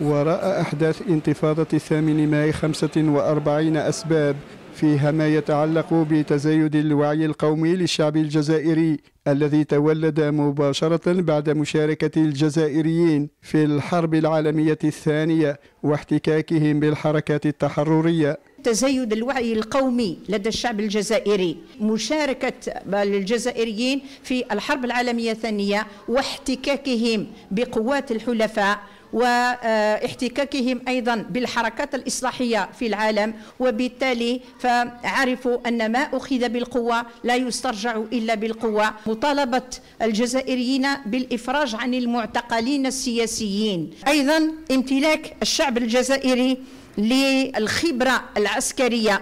وراء أحداث انتفاضة الثامن ماي 45 أسباب فيها ما يتعلق بتزايد الوعي القومي للشعب الجزائري الذي تولد مباشرة بعد مشاركة الجزائريين في الحرب العالمية الثانية واحتكاكهم بالحركات التحررية تزايد الوعي القومي لدى الشعب الجزائري مشاركة الجزائريين في الحرب العالمية الثانية واحتكاكهم بقوات الحلفاء واحتكاكهم ايضا بالحركات الاصلاحيه في العالم وبالتالي فعرفوا ان ما اخذ بالقوه لا يسترجع الا بالقوه مطالبه الجزائريين بالافراج عن المعتقلين السياسيين ايضا امتلاك الشعب الجزائري للخبرة العسكرية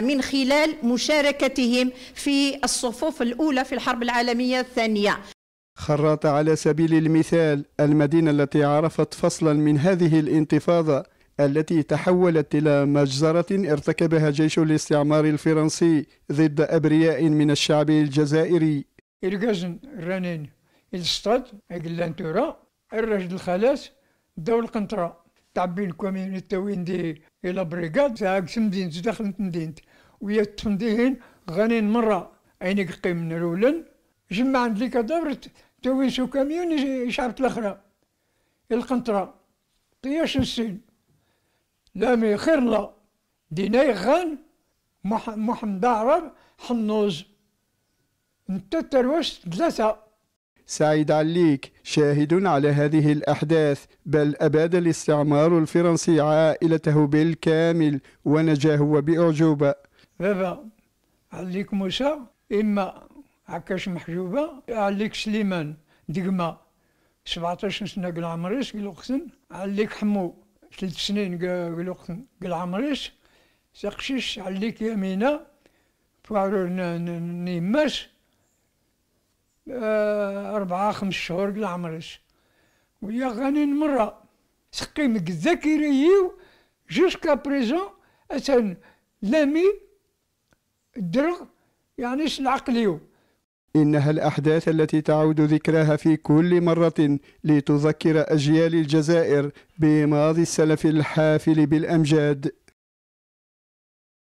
من خلال مشاركتهم في الصفوف الأولى في الحرب العالمية الثانية خرط على سبيل المثال المدينة التي عرفت فصلا من هذه الانتفاضة التي تحولت إلى مجزرة ارتكبها جيش الاستعمار الفرنسي ضد أبرياء من الشعب الجزائري إرغازن رانين الستاد أقلان تورا الرجل الخلاس دول القنطرة تعبين كومين التوين دي الى بريغاد ساعك مدينت دخلت مدينت ويا تندين غنين مرة عينك قيمنا الأولن عند لي كدبرت سو كاميون شعبت الأخرى القنطرة طياش السين لا مي خير لا ديناي غان محمد عرب حنوز انت تروش ثلاثة سعيد عليك شاهد على هذه الأحداث بل أباد الاستعمار الفرنسي عائلته بالكامل ونجاه بأعجوبة بابا عليك موسى إما عكاش محجوبة عليك سليمان دقمة 17 سنة قل عمريس قل أخسن عليك حمو ثلاث سنين قل أخسن قل عمريس سقشيش عليك يمينة فارو نيماش آه، أربعة خمس شهور عمرش ويا غاني سقي مك الذاكريو جوسكا بريزون أتن لامي الدرغ يعني العقليو إنها الأحداث التي تعود ذكراها في كل مرة لتذكر أجيال الجزائر بماضي السلف الحافل بالأمجاد